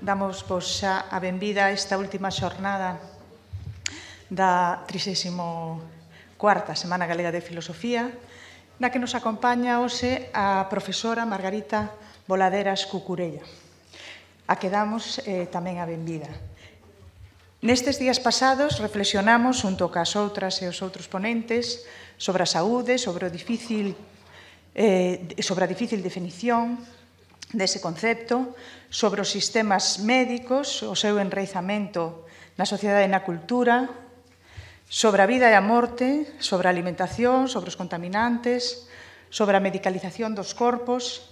damos vos pois, xa a benvida a esta última xornada da 34ª Semana Galega de Filosofía, na que nos acompaña hoxe a profesora Margarita Voladeras Cucurella, a que damos eh, tamén a benvida. Nestes días pasados reflexionamos junto cas outras e os outros ponentes sobre a saúde, sobre o difícil eh, sobre a difícil definición dese concepto, sobre os sistemas médicos, o seu enraizamento na sociedade e na cultura, sobre a vida e a morte, sobre a alimentación, sobre os contaminantes, sobre a medicalización dos corpos.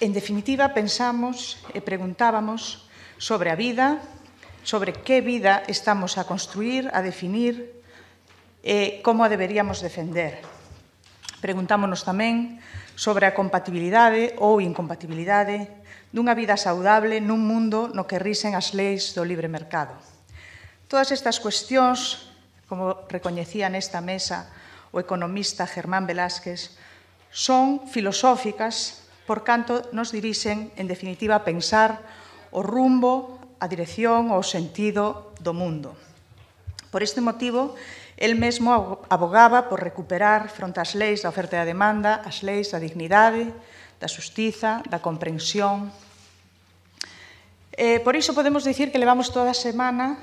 En definitiva, pensamos e preguntábamos sobre a vida, sobre que vida estamos a construir, a definir e como a deberíamos defender. Preguntámonos tamén sobre a compatibilidade ou incompatibilidade dunha vida saudable nun mundo no que risen as leis do libre mercado. Todas estas cuestións, como recoñecía nesta mesa o economista Germán Velázquez, son filosóficas por canto nos dirixen, en definitiva, a pensar o rumbo, a dirección, o sentido do mundo. Por este motivo, El mesmo abogaba por recuperar fronte ás leis da oferta e da demanda, as leis da dignidade, da xustiza, da comprensión. Eh, por iso podemos dicir que levamos toda a semana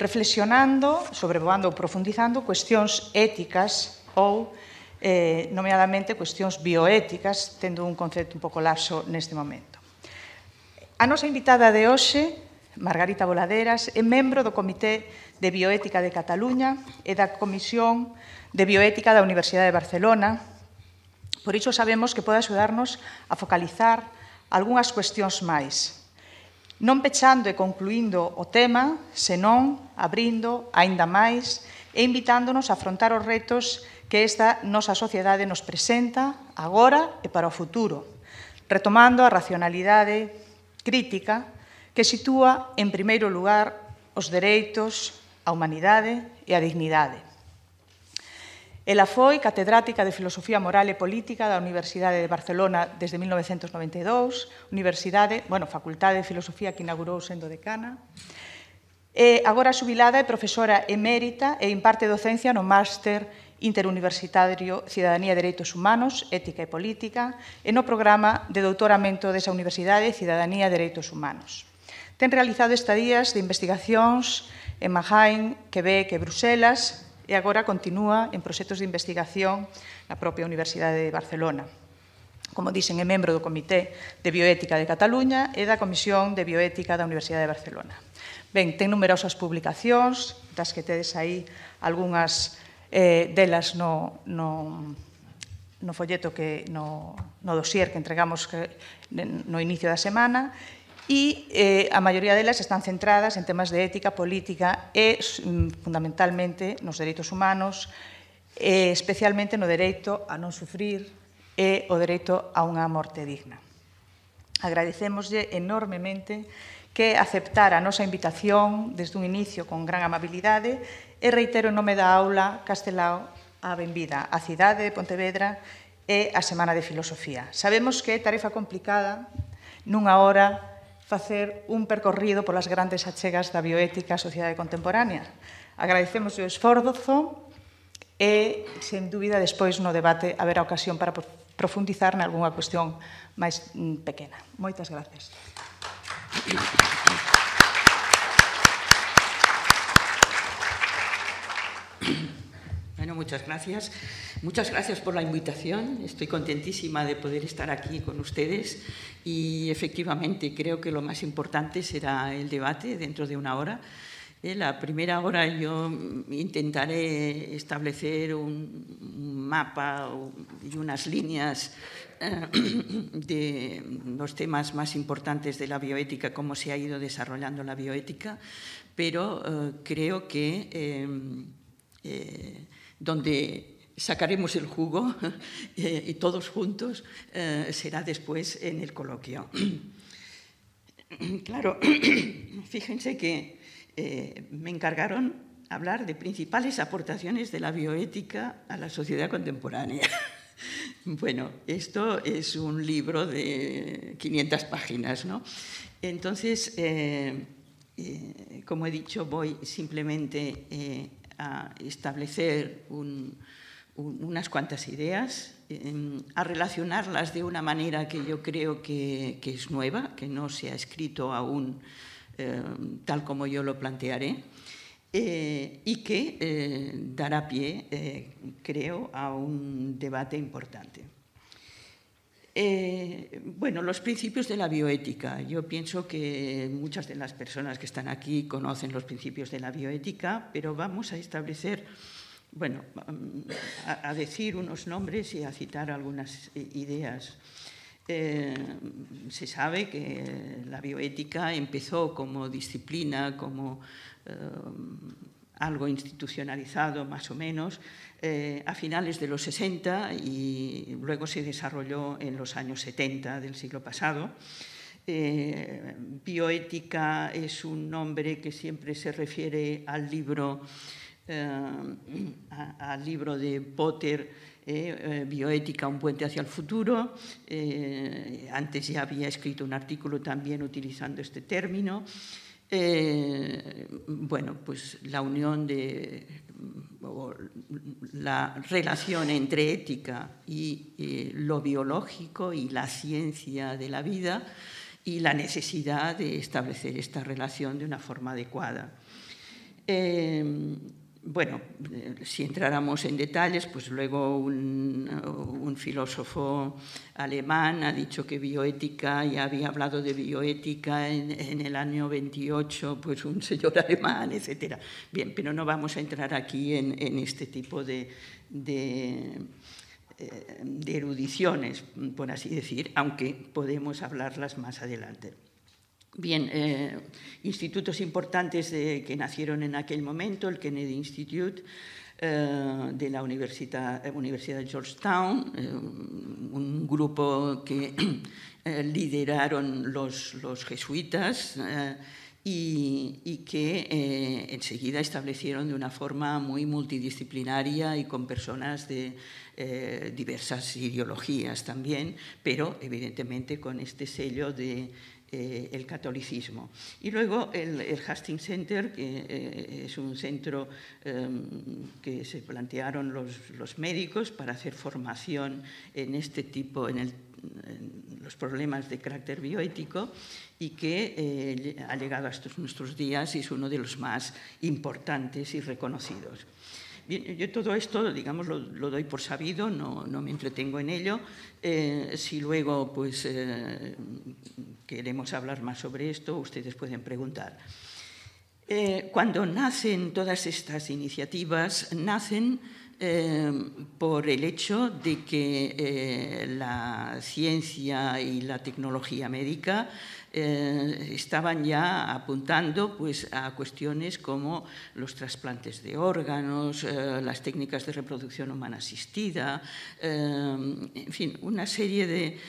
reflexionando, sobrevoando ou profundizando cuestións éticas ou, eh, nomeadamente, cuestións bioéticas, tendo un concepto un pouco laxo neste momento. A nosa invitada de hoxe Margarita Voladeras, é membro do Comité de Bioética de Cataluña e da Comisión de Bioética da Universidade de Barcelona. Por iso sabemos que pode axudarnos a focalizar algunhas cuestións máis. Non pechando e concluindo o tema, senón abrindo aínda máis e invitándonos a afrontar os retos que esta nosa sociedade nos presenta agora e para o futuro, retomando a racionalidade crítica que sitúa en primeiro lugar os dereitos, a humanidade e a dignidade. Ela foi catedrática de Filosofía Moral e Política da Universidade de Barcelona desde 1992, universidade, bueno, Facultade de Filosofía que inaugurou sendo decana, e agora subilada é profesora emérita e imparte docencia no Máster Interuniversitario Cidadanía e Dereitos Humanos, Ética e Política, e no programa de doutoramento desa Universidade Cidadanía e Dereitos Humanos ten realizado estadías de investigacións en Mahain, Quebec e Bruselas e agora continúa en proxectos de investigación na propia Universidade de Barcelona. Como dixen, é membro do Comité de Bioética de Cataluña e da Comisión de Bioética da Universidade de Barcelona. Ben, ten numerosas publicacións, das que tedes aí algunhas eh, delas no, no, no folleto que no, no dosier que entregamos que, no inicio da semana e eh, a maioría delas están centradas en temas de ética, política e mm, fundamentalmente nos dereitos humanos, eh, especialmente no dereito a non sufrir e o dereito a unha morte digna. Agradecémoslle enormemente que aceptara a nosa invitación desde un inicio con gran amabilidade e reitero o nome da aula Castelao a Benvida, a cidade de Pontevedra e a Semana de Filosofía. Sabemos que é tarefa complicada nunha hora facer un percorrido polas grandes achegas da bioética á sociedade contemporánea. Agradecemos o esforzo e, sen dúbida, despois no debate haberá ocasión para profundizar en cuestión máis mm, pequena. Moitas gracias. Thank you. muchas gracias. Muchas gracias por la invitación. Estoy contentísima de poder estar aquí con ustedes y efectivamente creo que lo más importante será el debate dentro de una hora. En la primera hora yo intentaré establecer un mapa y unas líneas eh, de los temas más importantes de la bioética, cómo se ha ido desarrollando la bioética, pero eh, creo que... Eh, donde sacaremos el jugo eh, y todos juntos eh, será después en el coloquio. claro, fíjense que eh, me encargaron hablar de principales aportaciones de la bioética a la sociedad contemporánea. bueno, esto es un libro de 500 páginas, ¿no? Entonces, como he dicho, voy simplemente a establecer unas cuantas ideas, em, a relacionarlas de una manera que yo creo que, es nueva, que no se ha escrito aún em, tal como yo lo plantearé. Eh, y que eh, dará pie, eh, creo, a un debate importante. Eh, bueno, los principios de la bioética. Yo pienso que muchas de las personas que están aquí conocen los principios de la bioética, pero vamos a establecer, bueno, a, decir unos nombres y a citar algunas ideas. Eh, se sabe que la bioética empezó como disciplina, como eh, algo institucionalizado más o menos, eh, a finales de los 60 y luego se desarrolló en los años 70 del siglo pasado. Eh, bioética es un nombre que siempre se refiere al libro, eh, al libro de Potter. bioética, un puente hacia el futuro. antes ya había escrito un artículo también utilizando este término. Eh, bueno, pues la unión de la relación entre ética y eh, lo biológico y la ciencia de la vida y la necesidad de establecer esta relación de una forma adecuada. Eh, bueno, eh, si entráramos en detalles, pues luego un, filósofo alemán ha dicho que bioética, ya había hablado de bioética en, el año 28, pues un señor alemán, etc. Bien, pero no vamos a entrar aquí en, este tipo eh, de erudiciones, por así decir, aunque podemos hablarlas más adelante. Bien, eh, institutos importantes que nacieron en aquel momento, el Kennedy Institute eh, de la Universidad, eh, Universidad de Georgetown, un grupo que lideraron los, jesuitas y, que enseguida establecieron de una forma muy multidisciplinaria y con personas de diversas ideologías también, pero evidentemente con este sello de eh, el catolicismo. Y luego el, Hastings Center, que eh, es un centro em, que se plantearon los, médicos para hacer formación en este tipo, en, en los problemas de carácter bioético y que eh, ha llegado hasta nuestros días y es uno de los más importantes y reconocidos yo todo esto, digamos, lo, doy por sabido, no, me entretengo en ello. Eh, si luego, pues, eh, queremos hablar más sobre esto, ustedes pueden preguntar. Eh, cuando nacen todas estas iniciativas, nacen por el hecho de que la ciencia y la tecnología médica eh, estaban ya apuntando pues, a cuestiones como los trasplantes de órganos, eh, las técnicas de reproducción humana asistida, eh, en fin, una serie de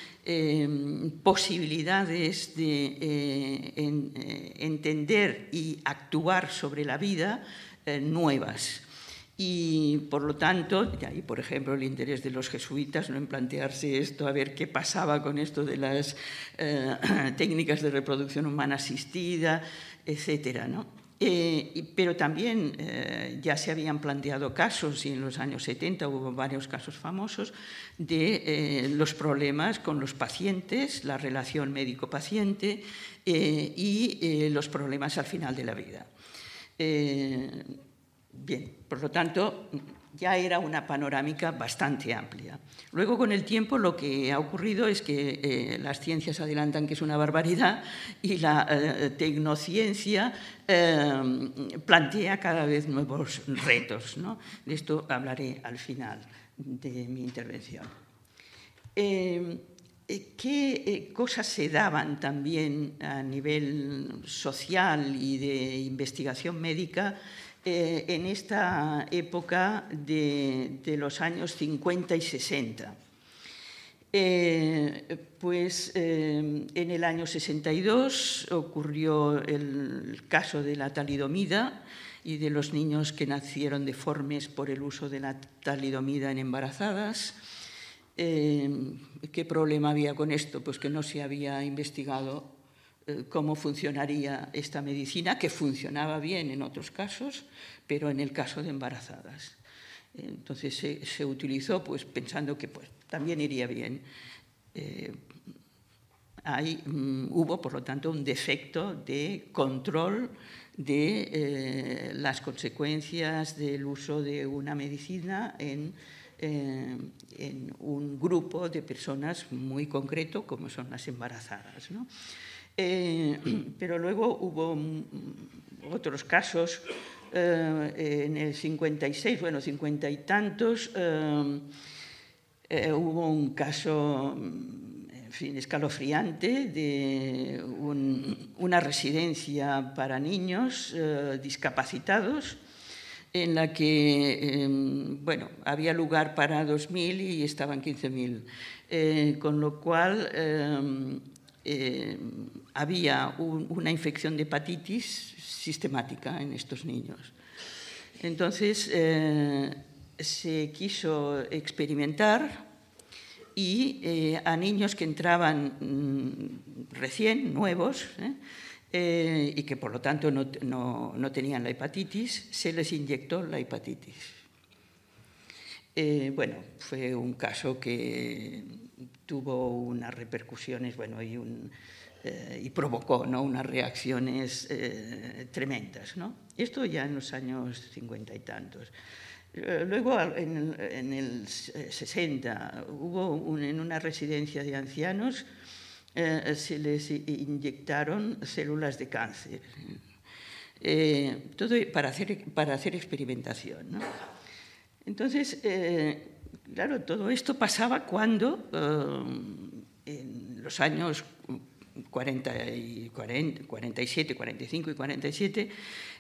posibilidades de entender y actuar sobre la vida nuevas. Y por lo tanto, y por ejemplo el interés de los jesuitas ¿no? en plantearse esto, a ver qué pasaba con esto de las eh, técnicas de reproducción humana asistida, etcétera eh, pero también eh, ya se habían planteado casos, y en los años 70 hubo varios casos famosos, de los problemas con los pacientes, la relación médico-paciente y los problemas al final de la vida. bien. Por lo tanto, ya era una panorámica bastante amplia. Luego, con el tiempo, lo que ha ocurrido es que eh, las ciencias adelantan que es una barbaridad y la eh, tecnociencia eh, plantea cada vez nuevos retos. De esto hablaré al final de mi intervención. Em, ¿Qué cosas se daban también a nivel social y de investigación médica eh, en esta época de, los años 50 y 60. Eh, pues eh, en el año 62 ocurrió el caso de la talidomida y de los niños que nacieron deformes por el uso de la talidomida en embarazadas. ¿Qué problema había con esto? Pues que no se había investigado eh, cómo funcionaría esta medicina, que funcionaba bien en otros casos, pero en el caso de embarazadas. Entonces se, utilizó pues, pensando que pues, también iría bien. Eh, mm, hubo, por lo tanto, un defecto de control de eh, las consecuencias del uso de una medicina en, en, un grupo de personas muy concreto, como son las embarazadas. ¿no? Eh, pero luego hubo otros casos eh, eh, en el 56, bueno, cincuenta y tantos, hubo un caso, mm, en fin, escalofriante de una residencia para niños discapacitados en la que, em, bueno, había lugar para 2.000 y estaban 15.000, con lo cual em, eh, había una infección de hepatitis sistemática en estos niños. Entonces eh, se quiso experimentar y eh, a niños que entraban mm, recién, nuevos, y que por lo tanto no, no tenían la hepatitis, se les inyectó la hepatitis. Eh, bueno, fue un caso que tuvo unas repercusiones bueno, y, eh, provocó ¿no? unas reacciones eh, tremendas. ¿no? Esto ya en los años cincuenta y tantos. Luego, en, el 60, hubo en una residencia de ancianos, se les inyectaron células de cáncer, todo para hacer, para hacer experimentación. ¿no? Entonces, eh, claro, todo esto pasaba cuando, eh, en los años y 47, 45 y 47,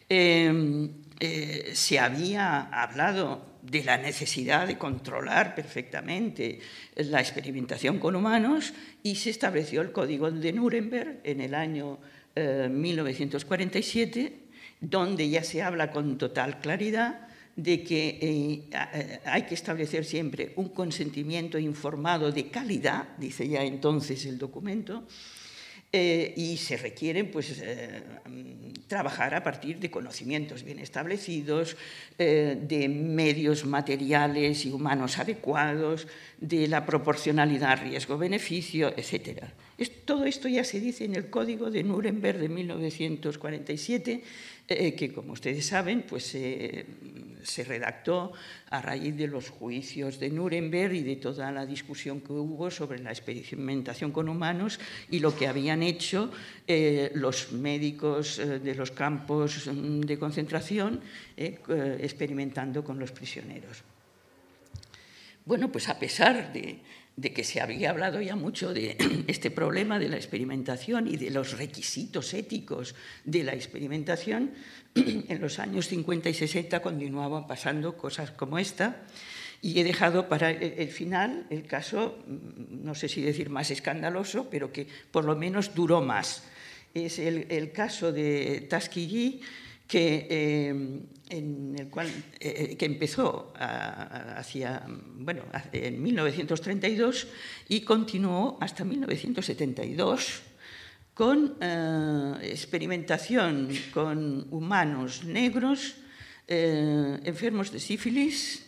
eh, se había hablado de la necesidad de controlar perfectamente la experimentación con humanos y se estableció el Código de Nuremberg en el año 1947, donde ya se habla con total claridad de que eh, eh, hay que establecer siempre un consentimiento informado de calidad, dice ya entonces el documento, eh, y se requiere pues, trabajar a partir de conocimientos bien establecidos, de medios materiales y humanos adecuados, de la proporcionalidad riesgo-beneficio, etc. todo esto ya se dice en el Código de Nuremberg de 1947, eh, eh, que como ustedes saben, pues eh, se redactó a raíz de los juicios de Nuremberg y de toda la discusión que hubo sobre la experimentación con humanos y lo que habían hecho los médicos de los campos mm, de concentración experimentando con los prisioneros. Bueno, pues a pesar de, que se había hablado ya mucho de este problema de la experimentación y de los requisitos éticos de la experimentación, en los años 50 y 60 continuaban pasando cosas como esta. Y he dejado para el final el caso, mm, no sé si decir más escandaloso, pero que por lo menos duró más. Es el, caso de Tuskegee, que eh, en el cual, eh, eh, que empezó hacia, bueno, en 1932 y continuó hasta 1972 con eh, experimentación con humanos negros enfermos de sífilis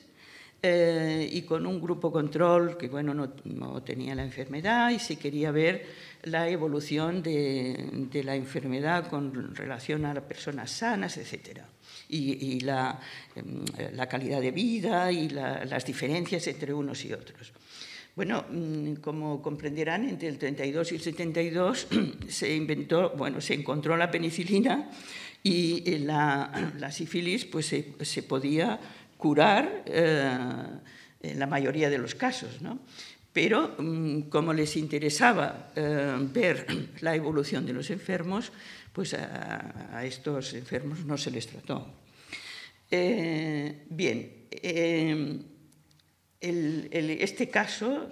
y con un grupo control que bueno, no, tenía la enfermedad y se quería ver la evolución de, de la enfermedad con relación a las personas sanas, etcétera y, em, la, calidad de vida y las diferencias entre unos y otros. Bueno, mm, como comprenderán, entre el 32 y el 72 se inventó, bueno, se encontró la penicilina y eh, la, sífilis pues se, podía curar eh, en la mayoría de los casos, ¿no? Pero mm, como les interesaba eh, ver la evolución de los enfermos, pues a, estos enfermos no se les trató. Eh, bien, eh, este caso,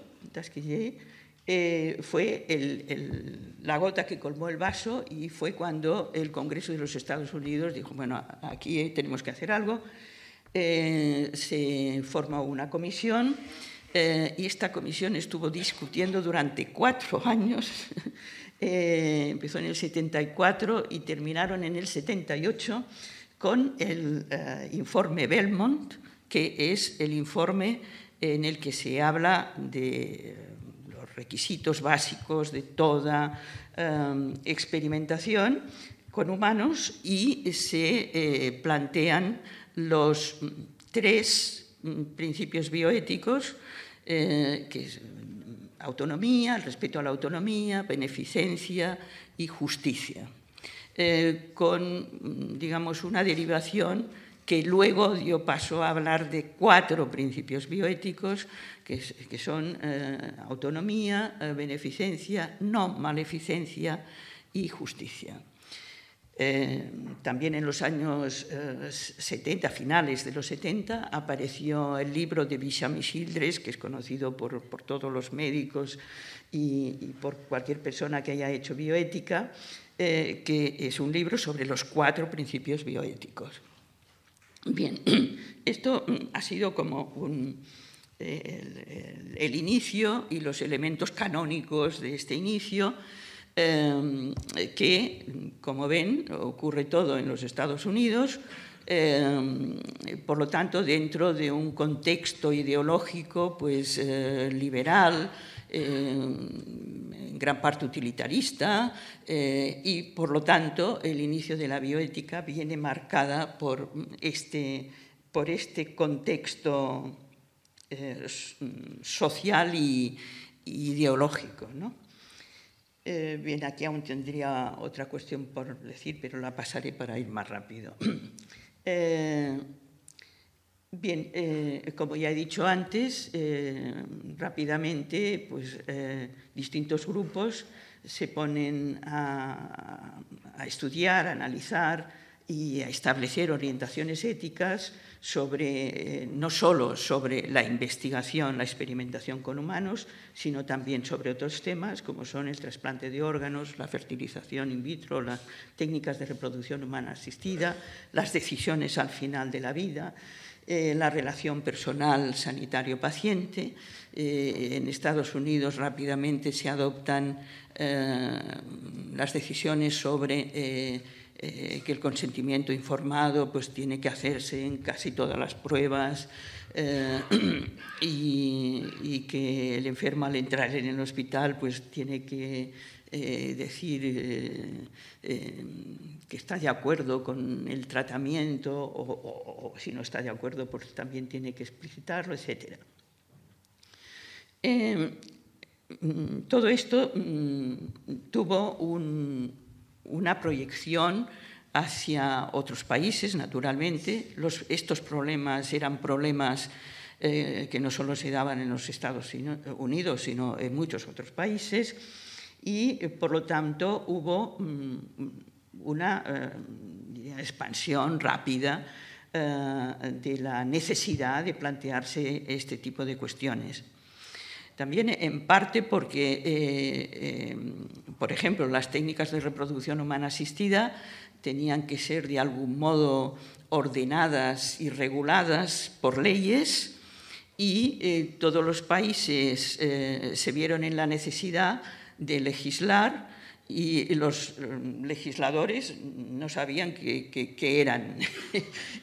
eh, fue la gota que colmó el vaso y fue cuando el Congreso de los Estados Unidos dijo, bueno, aquí tenemos que hacer algo. Eh, se formó una comisión y esta comisión estuvo discutiendo durante cuatro años eh, empezó en el 74 y terminaron en el 78 con el eh, informe Belmont, que es el informe en el que se habla de eh, los requisitos básicos de toda experimentación con humanos y se plantean los tres mm, principios bioéticos que autonomía, respeto a la autonomía, beneficencia y justicia, eh, con, digamos, una derivación que luego dio paso a hablar de cuatro principios bioéticos, que, son eh, autonomía, eh, beneficencia, no maleficencia y justicia. Eh, también en los años 70, eh, finales de los 70, apareció el libro de y Childress, que es conocido por, todos los médicos y, por cualquier persona que haya hecho bioética, eh, que es un libro sobre los cuatro principios bioéticos. Bien, esto mm, ha sido como el inicio y los elementos canónicos de este inicio Em, que, como ven, ocurre todo en los Estados Unidos, em, por lo tanto, dentro de un contexto ideológico pues, eh, liberal, em, en gran parte utilitarista, eh, y por lo tanto el inicio de la bioética viene marcada por este, por este contexto eh, social e ideológico. ¿no? Eh, bien, aquí aún tendría otra cuestión por decir, pero la pasaré para ir más rápido. Eh, bien, eh, como ya he dicho antes, rápidamente, pues, distintos grupos se ponen a, a, estudiar, a analizar y a establecer orientaciones éticas sobre, no solo sobre la investigación, la experimentación con humanos, sino también sobre otros temas como son el trasplante de órganos, la fertilización in vitro, las técnicas de reproducción humana asistida, las decisiones al final de la vida. Eh, la relación personal sanitario-paciente. Eh, en Estados Unidos rápidamente se adoptan eh, las decisiones sobre eh, que el consentimiento informado pues, tiene que hacerse en casi todas las pruebas eh, y, que el enfermo al entrar en el hospital pues, tiene que eh, decir que está de acuerdo con el tratamiento o, si no está de acuerdo pues también tiene que explicitarlo, etc. Mm, todo esto mm, tuvo un, una proyección hacia otros países, naturalmente. estos problemas eran problemas eh, que no solo se daban en los Estados Unidos, sino en muchos otros países, y eh, por lo tanto hubo mm, una eh, expansión rápida de la necesidad de plantearse este tipo de cuestiones. También eh, en parte porque, eh, em, por ejemplo, las técnicas de reproducción humana asistida tenían que ser de algún modo ordenadas y reguladas por leyes y eh, todos los países se vieron en la necesidad de legislar y los mm, legisladores no sabían qué, eran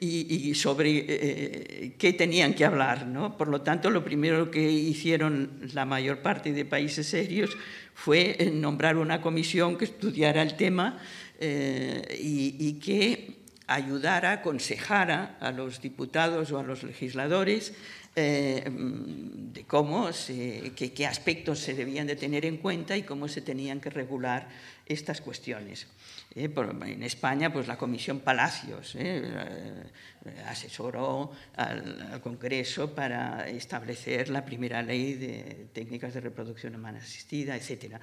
y, sobre eh, qué tenían que hablar. ¿no? Por lo tanto, lo primero que hicieron la mayor parte de países serios fue eh, nombrar una comisión que estudiara el tema eh, y, y que ayudara, aconsejara a los diputados o a los legisladores eh, mm, de cómo, qué, aspectos se debían de tener en cuenta y cómo se tenían que regular estas cuestiones. Eh, en España, pues la Comisión Palacios eh, asesoró al, Congreso para establecer la primera ley de técnicas de reproducción humana asistida, etc.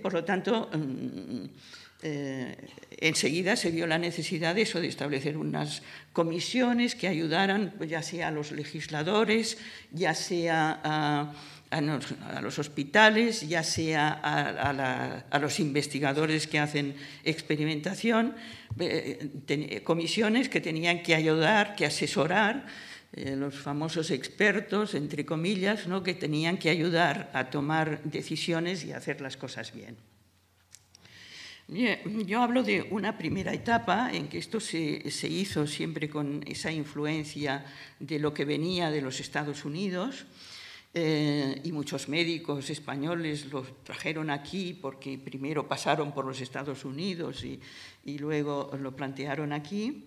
por lo tanto... Mm, eh, enseguida se vio la necesidad de eso, de establecer unas comisiones que ayudaran pues, ya sea a los legisladores, ya sea a, los hospitales, ya sea a, los investigadores que hacen experimentación, eh, comisiones que tenían que ayudar, que asesorar. Eh, los famosos expertos, entre comillas, ¿no? que tenían que ayudar a tomar decisiones y a hacer las cosas bien. Yo hablo de una primera etapa en que esto se, se, hizo siempre con esa influencia de lo que venía de los Estados Unidos eh, y muchos médicos españoles los trajeron aquí porque primero pasaron por los Estados Unidos y, y luego lo plantearon aquí.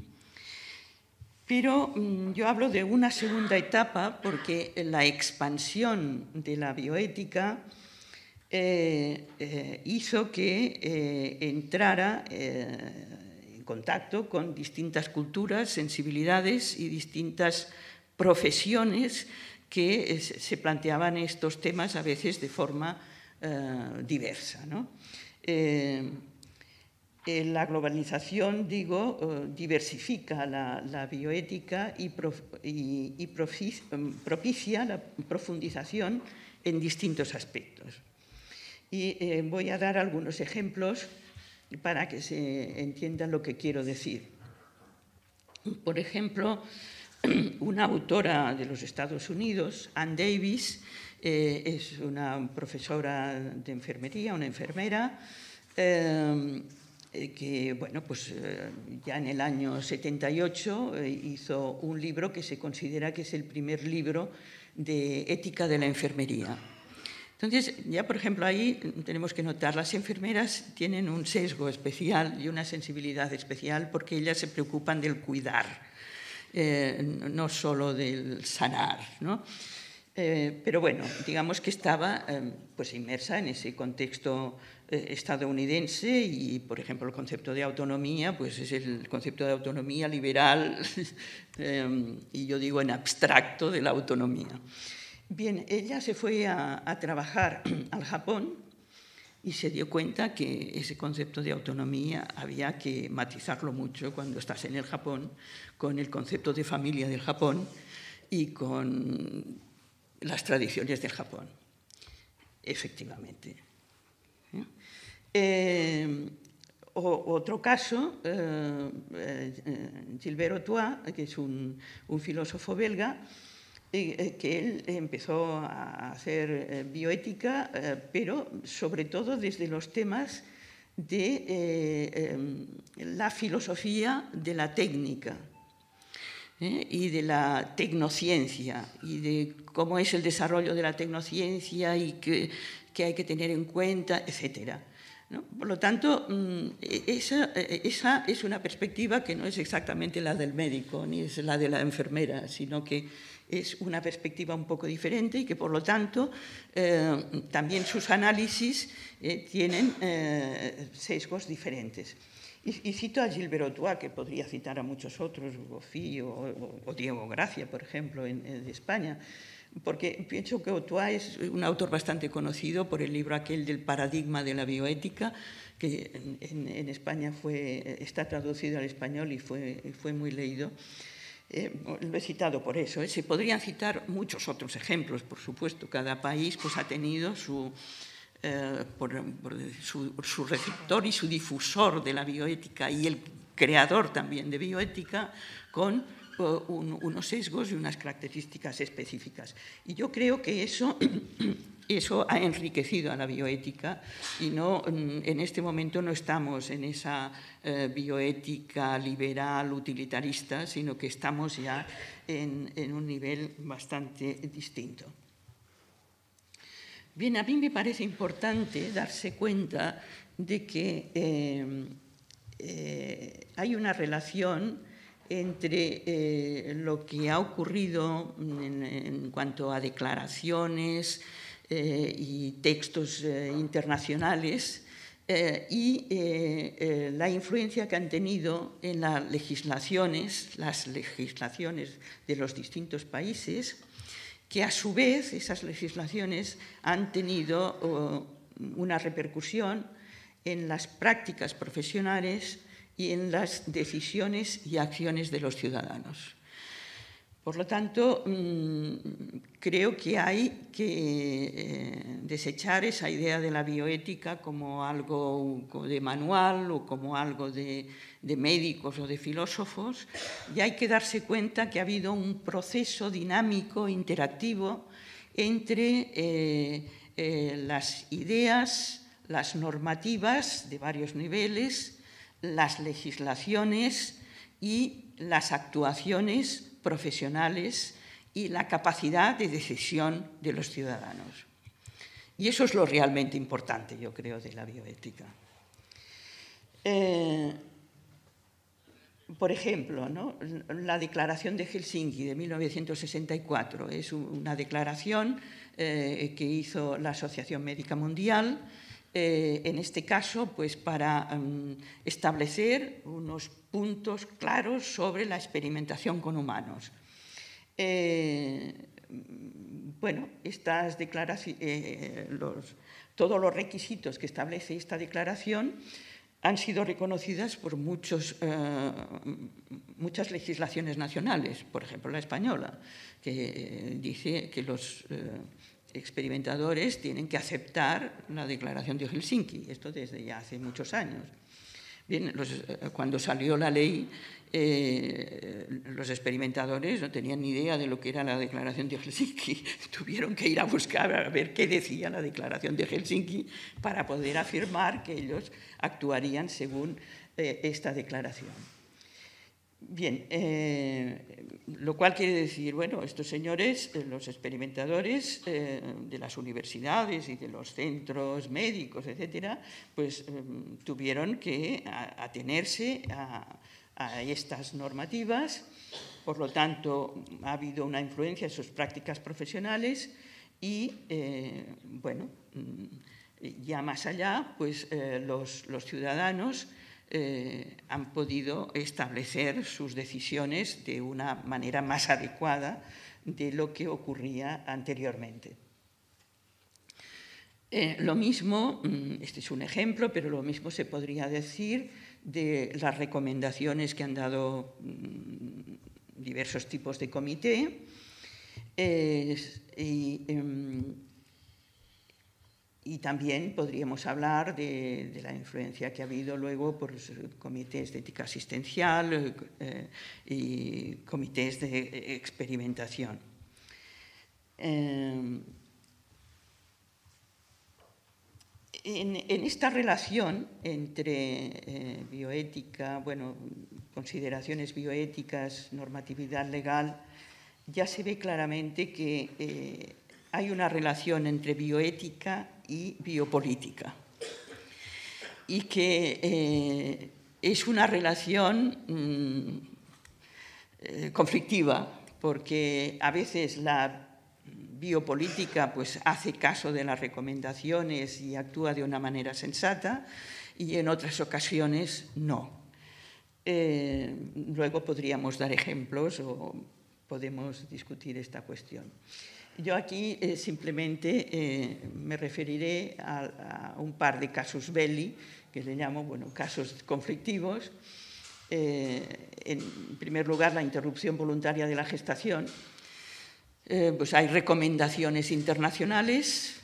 Pero mm, yo hablo de una segunda etapa porque la expansión de la bioética eh, eh, hizo que eh, entrara en contacto con distintas culturas, sensibilidades y distintas profesiones que se planteaban estos temas a veces de forma diversa. la globalización, digo, diversifica la, bioética y, mm, propicia la profundización en distintos aspectos. Y eh, voy a dar algunos ejemplos para que se entienda lo que quiero decir. Por ejemplo, una autora de los Estados Unidos, Ann Davis, eh, es una profesora de enfermería, una enfermera, eh, que bueno, pues, ya en el año 78 hizo un libro que se considera que es el primer libro de ética de la enfermería. Entonces, ya por ejemplo, ahí tenemos que notar, las enfermeras tienen un sesgo especial y una sensibilidad especial porque ellas se preocupan del cuidar, eh, no solo del sanar. ¿no? Eh, pero bueno, digamos que estaba em, pues inmersa en ese contexto eh, estadounidense y, por ejemplo, el concepto de autonomía, pues es el concepto de autonomía liberal em, y yo digo en abstracto de la autonomía. Bien, ella se fue a, trabajar al Japón y se dio cuenta que ese concepto de autonomía había que matizarlo mucho cuando estás en el Japón, con el concepto de familia del Japón y con las tradiciones del Japón, efectivamente. Eh, otro caso, eh, eh Gilbert que es un filósofo belga, eh, que él empezó a hacer eh, bioética, eh, pero sobre todo desde los temas de em, la filosofía de la técnica. y de la tecnociencia y de cómo es el desarrollo de la tecnociencia y qué, hay que tener en cuenta, etc. Por lo tanto, mm, e, e, esa, es una perspectiva que no es exactamente la del médico ni es la de la enfermera, sino que es una perspectiva un poco diferente y que por lo tanto eh, también sus análisis eh, tienen eh, sesgos diferentes. Y, cito a Gilbert Otois, que podría citar a muchos otros, Hugo o, o, Diego Gracia, por ejemplo, de España, porque pienso que Otua es un autor bastante conocido por el libro aquel del paradigma de la bioética, que en, España fue, está traducido al español y fue, fue muy leído. Eh, lo he citado por eso. ¿eh? Se podrían citar muchos otros ejemplos, por supuesto. Cada país pues, ha tenido eh, su, su, receptor y su difusor de la bioética y el creador también de bioética con unos sesgos y unas características específicas. Y yo creo que eso eso ha enriquecido a la bioética y no, mm, en este momento no estamos en esa eh, bioética liberal, utilitarista, sino que estamos ya en, un nivel bastante distinto. Bien, a mí me parece importante darse cuenta de que eh, eh, hay una relación entre lo que ha ocurrido en cuanto a declaraciones, eh, y textos eh, internacionales eh, y la influencia que han tenido en las legislaciones, las legislaciones de los distintos países, que a su vez esas legislaciones han tenido una repercusión en las prácticas profesionales y en las decisiones y acciones de los ciudadanos. Por lo tanto, mm, creo que hay que eh, desechar esa idea de la bioética como algo de manual o como algo de, médicos o de filósofos y hay que darse cuenta que ha habido un proceso dinámico, interactivo, entre eh, eh, las ideas, las normativas de varios niveles, las legislaciones y las actuaciones profesionales y la capacidad de decisión de los ciudadanos. Y eso es lo realmente importante, yo creo, de la bioética. Eh, por ejemplo, la Declaración de Helsinki de 1964 es una declaración eh, que hizo la Asociación Médica Mundial eh, en este caso, pues para em, establecer unos puntos claros sobre la experimentación con humanos. Eh, bueno, estas eh, todos los requisitos que establece esta declaración han sido reconocidas por muchos, muchas legislaciones nacionales, por ejemplo la española, que dice que los, experimentadores tienen que aceptar la declaración de Helsinki, esto desde ya hace muchos años. Eh, cuando salió la ley, eh, los experimentadores no tenían ni idea de lo que era la declaración de Helsinki. Tuvieron que ir a buscar a ver qué decía la declaración de Helsinki para poder afirmar que ellos actuarían según eh, esta declaración. Bien, eh, lo cual quiere decir, bueno, estos señores, eh, los experimentadores eh, de las universidades y de los centros médicos, etcétera, pues tuvieron que atenerse a, estas normativas, por lo tanto ha habido una influencia en sus prácticas profesionales y, bueno, mm, ya más allá, pues los ciudadanos eh, han podido establecer sus decisiones de una manera más adecuada de lo que ocurría anteriormente. Eh, lo mismo, mm, este es un ejemplo, pero lo mismo se podría decir de las recomendaciones que han dado mm, diversos tipos de comité. Em, y también podríamos hablar de, la influencia que ha habido luego por los comités de ética asistencial eh, eh, y comités de experimentación. Eh, en, esta relación entre bioética, bueno, consideraciones bioéticas, normatividad legal, ya se ve claramente que hay una relación entre bioética y biopolítica. Y que eh, es una relación mm, eh, conflictiva, porque a veces la biopolítica pues, hace caso de las recomendaciones y actúa de una manera sensata, y en otras ocasiones no. Eh, luego podríamos dar ejemplos o podemos discutir esta cuestión. Yo aquí eh, simplemente eh, me referiré a, un par de casos belli, que le llamo casos conflictivos. Eh, en primer lugar, la interrupción voluntaria de la gestación. Pues hay recomendaciones internacionales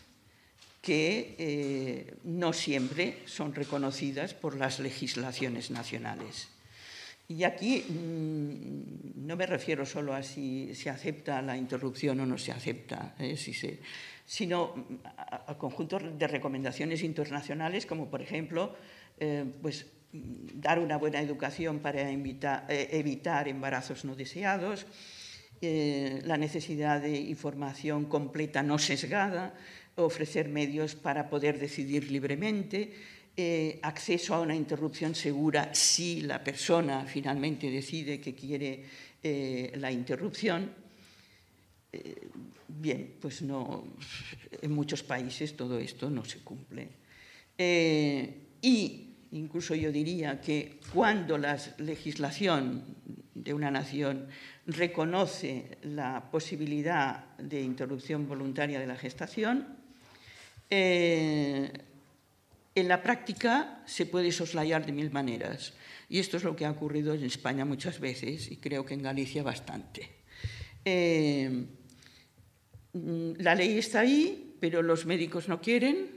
que no siempre son reconocidas por las legislaciones nacionales. Y aquí mm, no me refiero solo a si se acepta la interrupción o no se acepta, ¿eh? sino mm, a, conjuntos de recomendaciones internacionales, como por ejemplo, eh, pues, mm, dar una buena educación para eh, evitar embarazos no deseados, la necesidad de información completa no sesgada, ofrecer medios para poder decidir libremente eh, acceso a una interrupción segura si la persona finalmente decide que quiere eh, la interrupción. Eh, bien, pues no, en muchos países todo esto no se cumple. y incluso yo diría que cuando la legislación de una nación reconoce la posibilidad de interrupción voluntaria de la gestación, en la práctica se puede soslayar de mil maneras. Y esto es lo que ha ocurrido en España muchas veces y creo que en Galicia bastante. Eh, mm, la ley está ahí, pero los médicos no quieren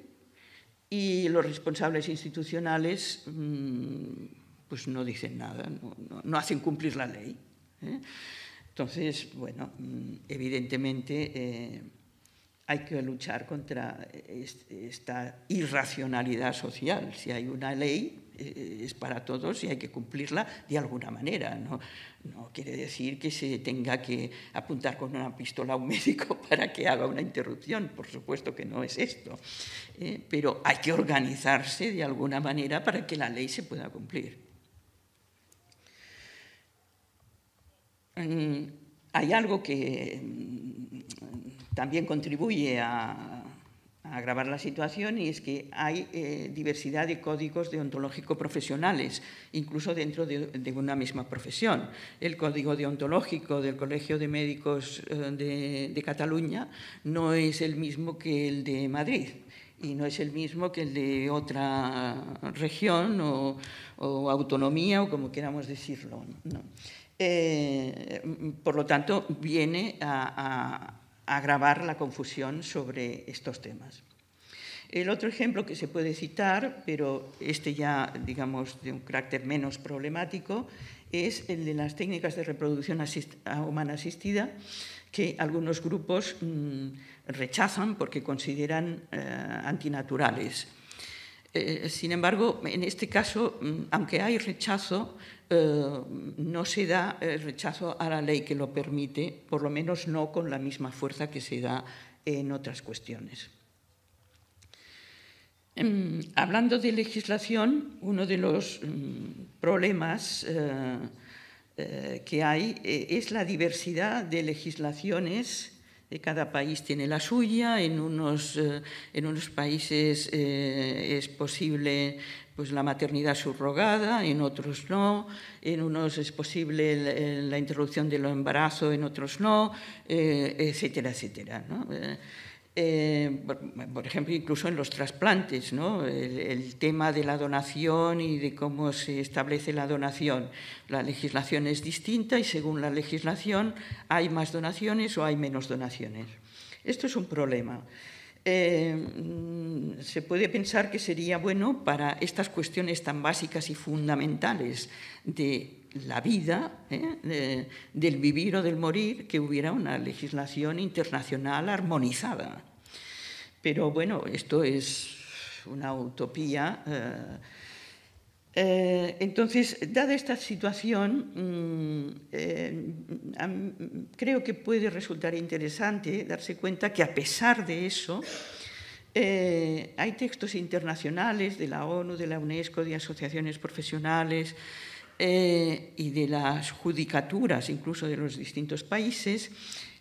y los responsables institucionales mm, pues no dicen nada, no, hacen cumplir la ley. ¿eh? Entonces, bueno, mm, evidentemente... Eh, hay que luchar contra eh, esta irracionalidad social. Si hay una ley, eh, es para todos y hay que cumplirla de alguna manera. No, quiere decir que se tenga que apuntar con una pistola a un médico para que haga una interrupción, por supuesto que no es esto. Eh, pero hay que organizarse de alguna manera para que la ley se pueda cumplir. Mm, hay algo que mm, también contribuye a, agravar la situación y es que hay eh, diversidad de códigos deontológico profesionales, incluso dentro de, una misma profesión. El código deontológico del Colegio de Médicos eh, de, Cataluña no es el mismo que el de Madrid y no es el mismo que el de otra región o, autonomía o como queramos decirlo. Eh, por lo tanto, viene a agravar la confusión sobre estos temas. El otro ejemplo que se puede citar, pero este ya, digamos, de un carácter menos problemático, es el de las técnicas de reproducción ah, humana asistida, que algunos grupos mm, rechazan porque consideran eh, antinaturales. Eh, sin embargo, en este caso, mm, aunque hay rechazo, eh, no se da el rechazo a la ley que lo permite, por lo menos no con la misma fuerza que se da en otras cuestiones. Em, hablando de legislación, uno de los mm, problemas eh, eh, que hay es la diversidad de legislaciones cada país tiene la suya, en unos, países es posible pues la maternidad subrogada, en otros no, en unos es posible la interrupción del embarazo, en otros no, eh, etcétera, etcétera. Eh, eh, por ejemplo, incluso en los trasplantes, el, tema de la donación y de cómo se establece la donación. La legislación es distinta y según la legislación hay más donaciones o hay menos donaciones. Esto es un problema. Eh, mm, se puede pensar que sería bueno para estas cuestiones tan básicas y fundamentales de la vida, ¿eh? del vivir o del morir, que hubiera una legislación internacional armonizada. Pero bueno, esto es una utopía. Eh, eh, entonces, dada esta situación, mm, eh, creo que puede resultar interesante darse cuenta que a pesar de eso, eh, hay textos internacionales de la ONU, de la UNESCO, de asociaciones profesionales y de las judicaturas, incluso de los distintos países,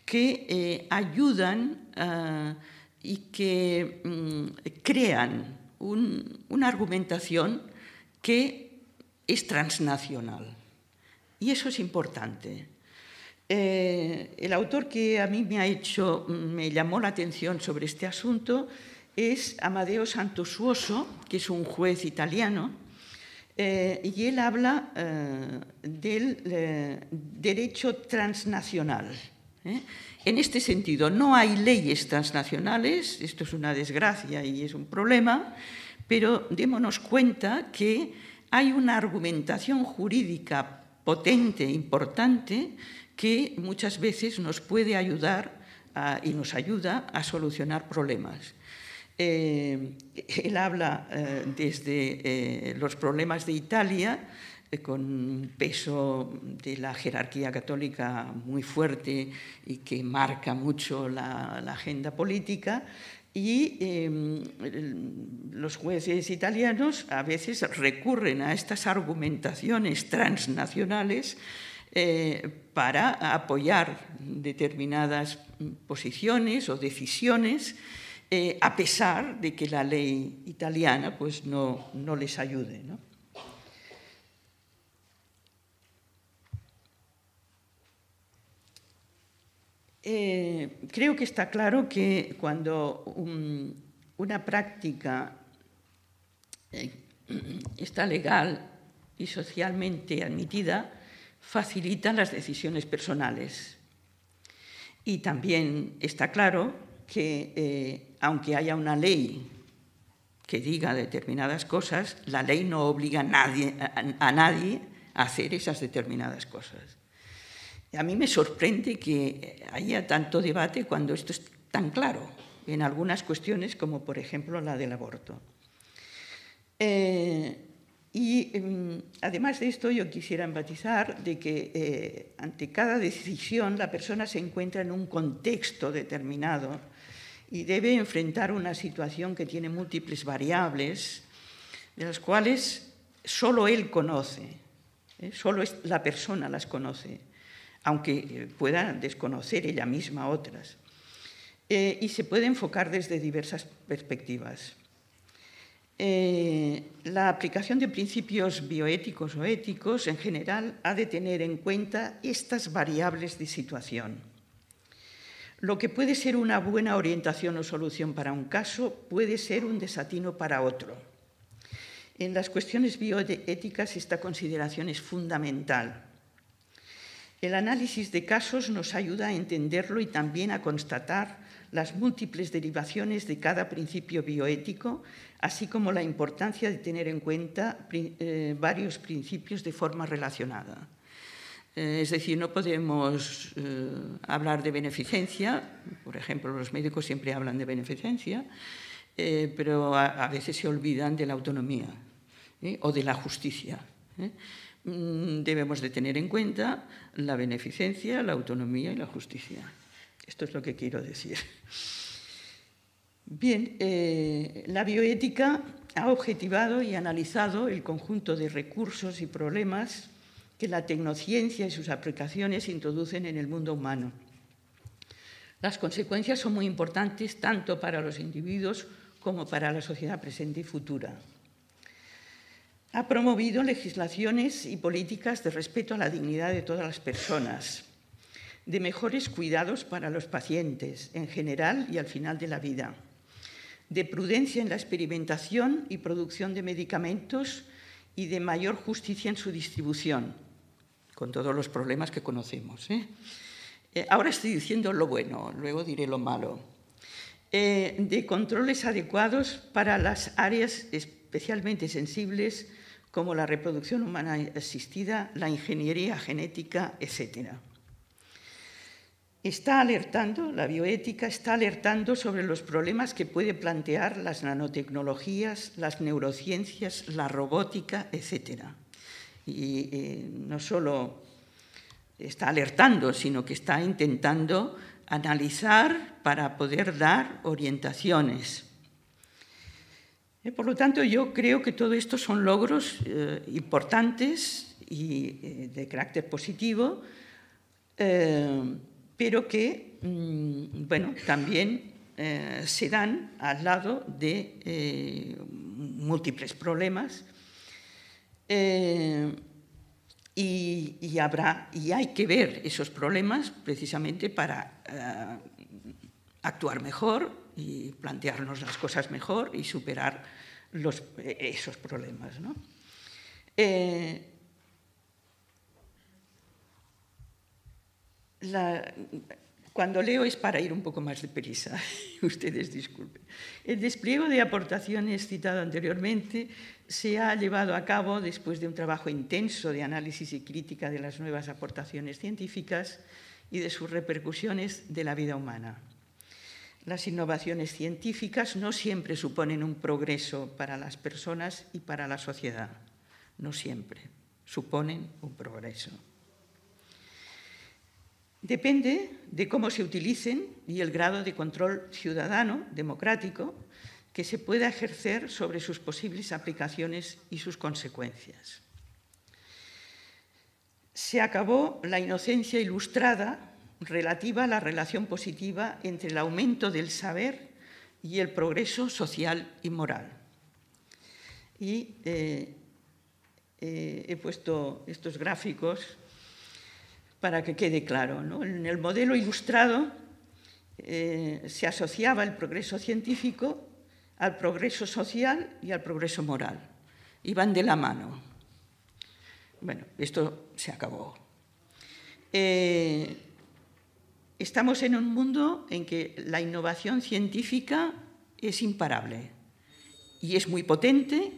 que ayudan ah, y que mm, crean una argumentación que es transnacional. Y eso es importante. Eh, el autor que a mí me ha hecho, me llamó la atención sobre este asunto es Amadeo Santosuoso, que es un juez italiano, eh, y él habla eh, del derecho transnacional. En este sentido, no hay leyes transnacionales, esto es una desgracia y es un problema, pero démonos cuenta que hay una argumentación jurídica potente, importante, que muchas veces nos puede ayudar y nos ayuda a solucionar problemas. Eh, él habla eh, desde eh, los problemas de Italia, con un peso de la jerarquía católica muy fuerte y que marca mucho la agenda política, y em, los jueces italianos a veces recurren a estas argumentaciones transnacionales eh, para apoyar determinadas posiciones o decisiones, eh, a pesar de que la ley italiana pues, no, no les ayude. ¿no? Eh, creo que está claro que cuando una práctica eh, está legal y socialmente admitida, facilita las decisiones personales. Y también está claro que, eh, aunque haya una ley que diga determinadas cosas, la ley no obliga a nadie a hacer esas determinadas cosas. A mí me sorprende que eh, haya tanto debate cuando esto es tan claro en algunas cuestiones como por ejemplo la del aborto. Eh, y mm, además de esto yo quisiera enfatizar de que eh, ante cada decisión la persona se encuentra en un contexto determinado y debe enfrentar una situación que tiene múltiples variables de las cuales solo él conoce, solo la persona las conoce aunque eh, pueda desconocer ella misma otras. Eh, y se puede enfocar desde diversas perspectivas. Eh, la aplicación de principios bioéticos o éticos en general ha de tener en cuenta estas variables de situación. Lo que puede ser una buena orientación o solución para un caso puede ser un desatino para otro. En las cuestiones bioéticas esta consideración es fundamental el análisis de casos nos ayuda a entenderlo y también a constatar las múltiples derivaciones de cada principio bioético, así como la importancia de tener en cuenta eh, varios principios de forma relacionada. Eh, es decir, no podemos eh, hablar de beneficencia, por ejemplo, los médicos siempre hablan de beneficencia, pero a, veces se olvidan de la autonomía o de la justicia. Mm, debemos de tener en cuenta la beneficencia, la autonomía y la justicia. Esto es lo que quiero decir. Bien, eh, la bioética ha objetivado y analizado el conjunto de recursos y problemas que la tecnociencia y sus aplicaciones introducen en el mundo humano. Las consecuencias son muy importantes tanto para los individuos como para la sociedad presente y futura. Ha promovido legislaciones y políticas de respeto a la dignidad de todas las personas, de mejores cuidados para los pacientes en general y al final de la vida, de prudencia en la experimentación y producción de medicamentos y de mayor justicia en su distribución, con todos los problemas que conocemos. ¿eh? Eh, ahora estoy diciendo lo bueno, luego diré lo malo. Eh, de controles adecuados para las áreas especialmente sensibles como la reproducción humana asistida, la ingeniería genética, etc. Está alertando, la bioética está alertando sobre los problemas que puede plantear las nanotecnologías, las neurociencias, la robótica, etc. Y eh, no solo está alertando, sino que está intentando analizar para poder dar orientaciones ¿Eh? Por lo tanto, yo creo que todo esto son logros eh, importantes y eh, de carácter positivo, pero que, mm, bueno, también se dan al lado de múltiples problemas. habrá, y hay que ver esos problemas precisamente para actuar mejor, y plantearnos las cosas mejor y superar eh, esos problemas. Eh, cuando leo es para ir un poco más deprisa, ustedes disculpen. El despliegue de aportaciones citado anteriormente se ha llevado a cabo después de un trabajo intenso de análisis y crítica de las nuevas aportaciones científicas y de sus repercusiones de la vida humana. Las innovaciones científicas no siempre suponen un progreso para las personas y para la sociedad. No siempre suponen un progreso. Depende de cómo se utilicen y el grado de control ciudadano, democrático, que se pueda ejercer sobre sus posibles aplicaciones y sus consecuencias. Se acabó la inocencia ilustrada relativa a la relación positiva entre el aumento del saber y el progreso social y moral. Y eh, eh, he puesto estos gráficos para que quede claro. En el modelo ilustrado eh, se asociaba el progreso científico al progreso social y al progreso moral. Iban de la mano. Bueno, esto se acabó. Estamos en un mundo en que la innovación científica es imparable y es muy potente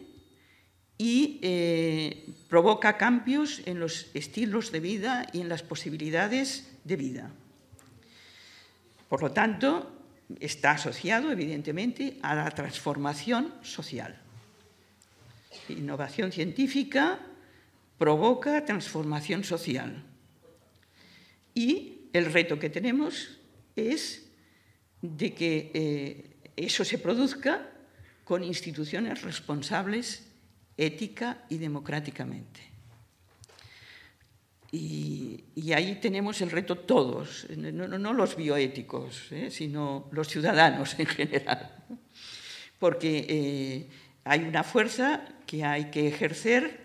y eh, provoca cambios en los estilos de vida y en las posibilidades de vida. Por lo tanto, está asociado, evidentemente, a la transformación social. Innovación científica provoca transformación social y el reto que tenemos es de que eh, eso se produzca con instituciones responsables ética y democráticamente. Y, ahí tenemos el reto todos, no, los bioéticos, eh, sino los ciudadanos en general, porque eh, hay una fuerza que hay que ejercer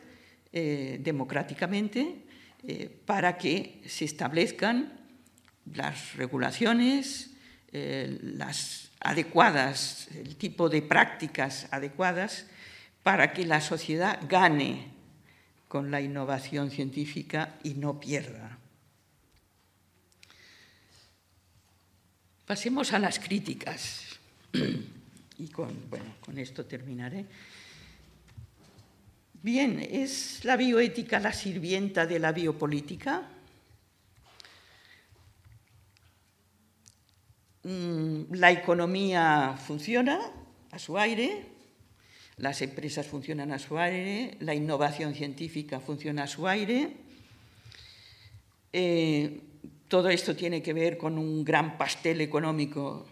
democráticamente para que se establezcan las regulaciones, eh, las adecuadas, el tipo de prácticas adecuadas para que la sociedad gane con la innovación científica y no pierda. Pasemos a las críticas. Y con, bueno, con esto terminaré. Bien, ¿es la bioética la sirvienta de la biopolítica? Mm, la economía funciona a su aire, las empresas funcionan a su aire, la innovación científica funciona a su aire. Eh, todo esto tiene que ver con un gran pastel económico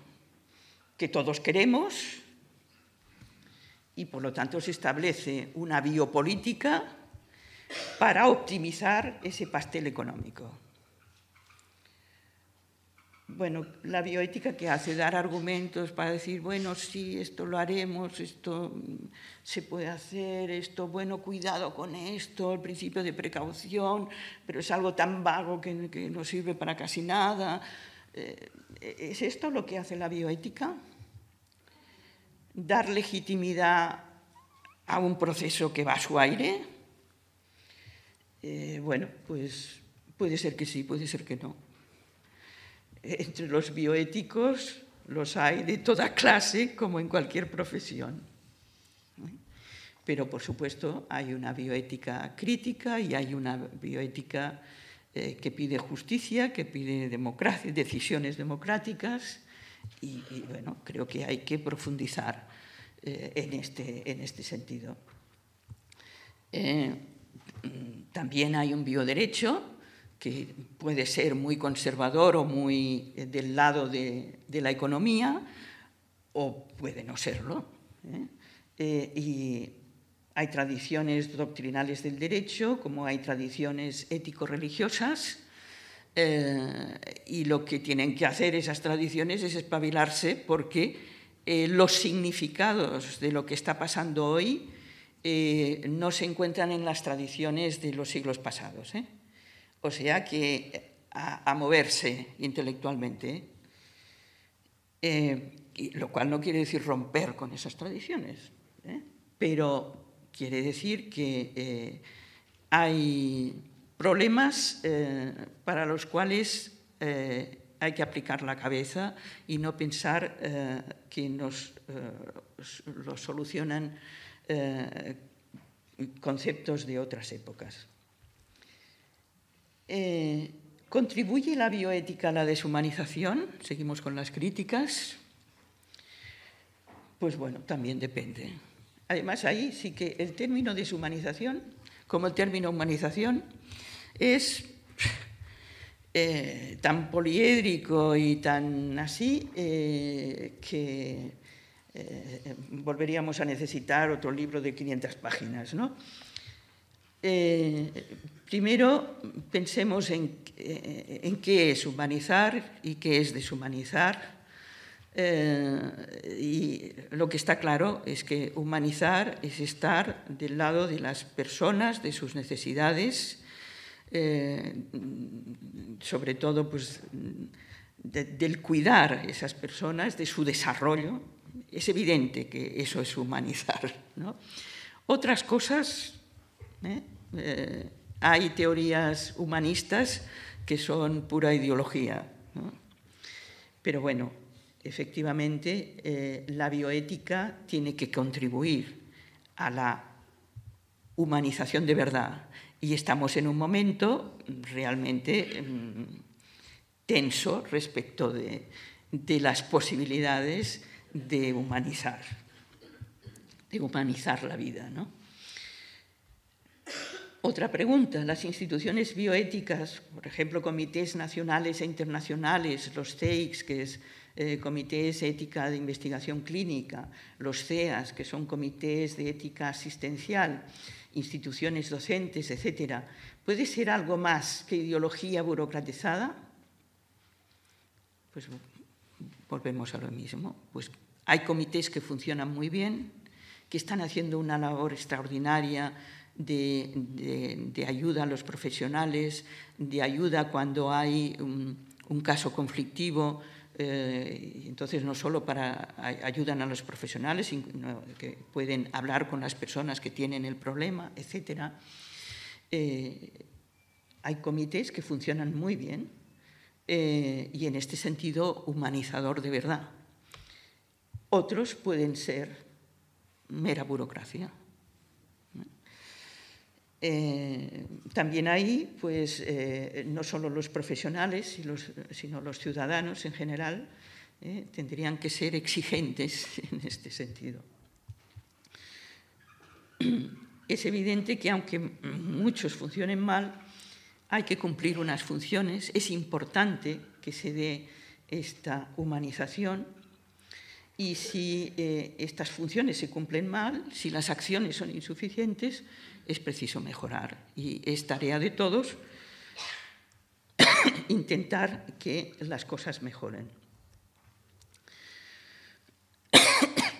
que todos queremos y por lo tanto se establece una biopolítica para optimizar ese pastel económico bueno, la bioética que hace dar argumentos para decir, bueno, sí, esto lo haremos, esto mm, se puede hacer, esto, bueno, cuidado con esto, el principio de precaución, pero es algo tan vago que, no sirve para casi nada. Eh, e-, ¿Es esto lo que hace la bioética? ¿Dar legitimidad a un proceso que va a su aire? Eh, bueno, pues puede ser que sí, puede ser que no entre los bioéticos los hay de toda clase, como en cualquier profesión. Pero, por supuesto, hay una bioética crítica y hay una bioética eh, que pide justicia, que pide democracia, decisiones democráticas, y, bueno, creo que hay que profundizar eh, este, en, este, sentido. Eh, mm, también hay un bioderecho, que puede ser muy conservador o muy eh, del lado de, la economía, o puede no serlo. ¿eh? Eh, y hay tradiciones doctrinales del derecho, como hay tradiciones ético-religiosas, y lo que tienen que hacer esas tradiciones es espabilarse porque los significados de lo que está pasando hoy no se encuentran en las tradiciones de los siglos pasados. O sea que eh, a, moverse intelectualmente, eh, lo cual no quiere decir romper con esas tradiciones, ¿eh? pero quiere decir que hay problemas para los cuales hay que aplicar la cabeza y no pensar que nos solucionan conceptos de otras épocas. Eh, ¿Contribuye la bioética a la deshumanización? Seguimos con las críticas. Pues bueno, también depende. Además, ahí sí que el término deshumanización, como el término humanización, es eh, tan poliédrico y tan así eh, que volveríamos a necesitar otro libro de 500 páginas, ¿no? Eh, primero pensemos eh, en, qué es humanizar y qué es deshumanizar. Eh, y lo que está claro es que humanizar es estar del lado de las personas, de sus necesidades, sobre todo pues, del cuidar esas personas, de su desarrollo. Es evidente que eso es humanizar. Otras cosas eh, hay teorías humanistas que son pura ideología. Pero bueno, efectivamente, eh, la bioética tiene que contribuir a la humanización de verdad. Y estamos en un momento realmente mm, tenso respecto de, de las posibilidades de humanizar, de humanizar la vida, ¿no? Otra pregunta, las instituciones bioéticas, por ejemplo, comités nacionales e internacionales, los CEICs, que es eh, Comités de Ética de Investigación Clínica, los CEAS, que son comités de ética asistencial, instituciones docentes, etcétera, ¿puede ser algo más que ideología burocratizada? Pues volvemos a lo mismo. Pues hay comités que funcionan muy bien, que están haciendo una labor extraordinaria de, ayuda a los profesionales, de ayuda cuando hay un, caso conflictivo. Eh, entonces, no solo para ayudan a los profesionales que pueden hablar con las personas que tienen el problema, etc. Eh, hay comités que funcionan muy bien eh, y en este sentido humanizador de verdad. Otros pueden ser mera burocracia. Eh, también ahí, pues, eh, no solo los profesionales, sino los ciudadanos en general, eh, tendrían que ser exigentes en este sentido. Es evidente que aunque muchos funcionen mal, hay que cumplir unas funciones, es importante que se dé esta humanización y si estas funciones se cumplen mal, si las acciones son insuficientes, es preciso mejorar y es tarea de todos intentar que las cosas mejoren.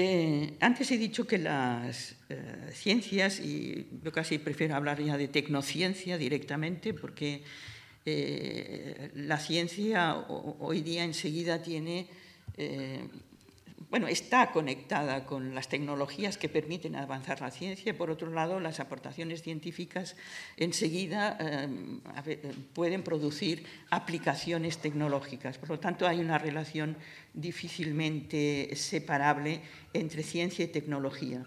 Eh, antes he dicho que las eh, ciencias, y yo casi prefiero hablar ya de tecnociencia directamente, porque eh, la ciencia hoy día enseguida tiene bueno, está conectada con las tecnologías que permiten avanzar la ciencia. Por otro lado, las aportaciones científicas enseguida eh, eh, pueden producir aplicaciones tecnológicas. Por lo tanto, hay una relación difícilmente separable entre ciencia y tecnología.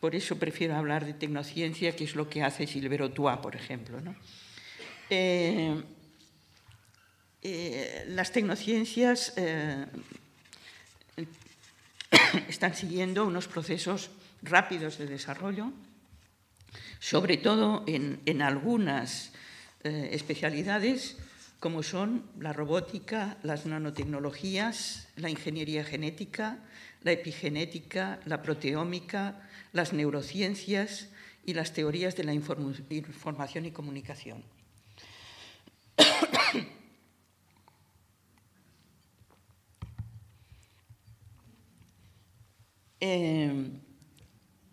Por eso prefiero hablar de tecnociencia, que es lo que hace Silvero Tuá, por ejemplo. Eh, las tecnociencias están siguiendo unos procesos rápidos de desarrollo, sobre todo en, algunas eh, especialidades como son la robótica, las nanotecnologías, la ingeniería genética, la epigenética, la proteómica, las neurociencias y las teorías de la información y comunicación. Em,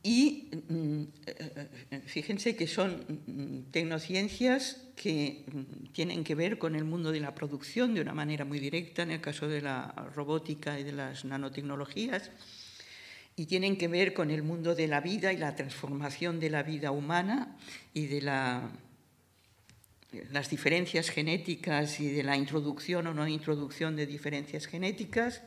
y mm, mm, eh, eh, fíjense que son mm, tecnociencias que tienen que ver con el mundo de la producción de una manera muy directa, en el caso de la robótica y de las nanotecnologías, y tienen que ver con el mundo de la vida y la transformación de la vida humana y de la, las diferencias genéticas y de la introducción o no introducción de diferencias genéticas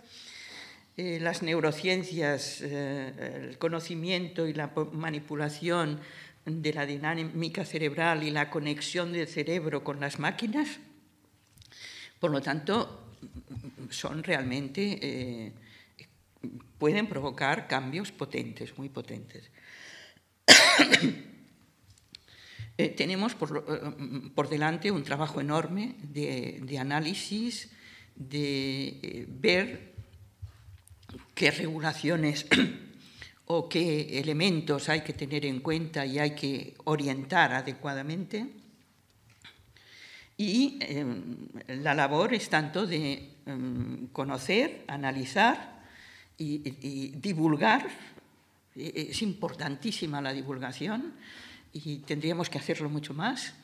eh, las neurociencias, eh, el conocimiento y la manipulación de la dinámica cerebral y la conexión del cerebro con las máquinas. Por lo tanto, son realmente, eh, pueden provocar cambios potentes, muy potentes. tenemos por, delante un trabajo enorme de, análisis, de ver qué regulaciones o qué elementos hay que tener en cuenta y hay que orientar adecuadamente. Y em, la labor es tanto de em, conocer, analizar y, divulgar. E, es importantísima la divulgación y tendríamos que hacerlo mucho más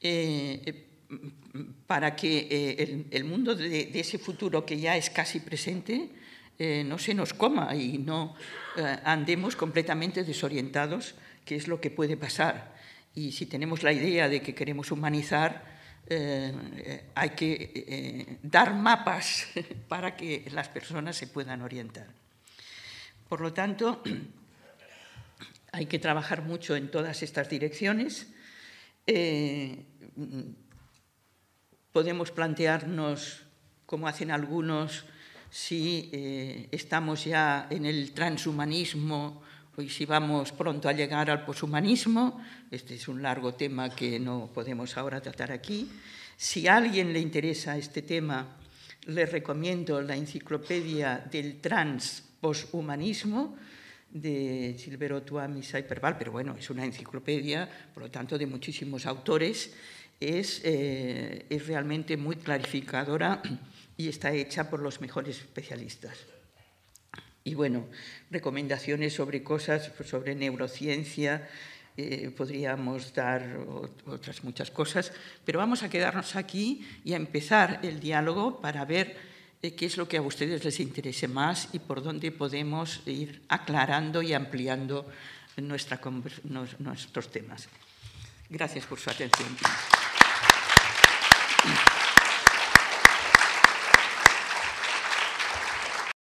eh, em, para que eh, el, mundo de, ese futuro que ya es casi presente eh, no se nos coma y no eh, andemos completamente desorientados, que es lo que puede pasar. Y si tenemos la idea de que queremos humanizar, eh, hay que dar mapas para que las personas se puedan orientar. Por lo tanto, hay que trabajar mucho en todas estas direcciones. Mm, podemos plantearnos, como hacen algunos, si eh, estamos ya en el transhumanismo y si vamos pronto a llegar al poshumanismo, este es un largo tema que no podemos ahora tratar aquí. Si a alguien le interesa este tema, le recomiendo la enciclopedia del transposhumanismo de Silvero y Saiperval, pero bueno, es una enciclopedia, por lo tanto, de muchísimos autores. Es, eh, es realmente muy clarificadora y está hecha por los mejores especialistas. Y bueno, recomendaciones sobre cosas, pues sobre neurociencia, eh, podríamos dar otras muchas cosas, pero vamos a quedarnos aquí y a empezar el diálogo para ver eh, qué es lo que a ustedes les interese más y por dónde podemos ir aclarando y ampliando nuestros temas. Gracias por su atención.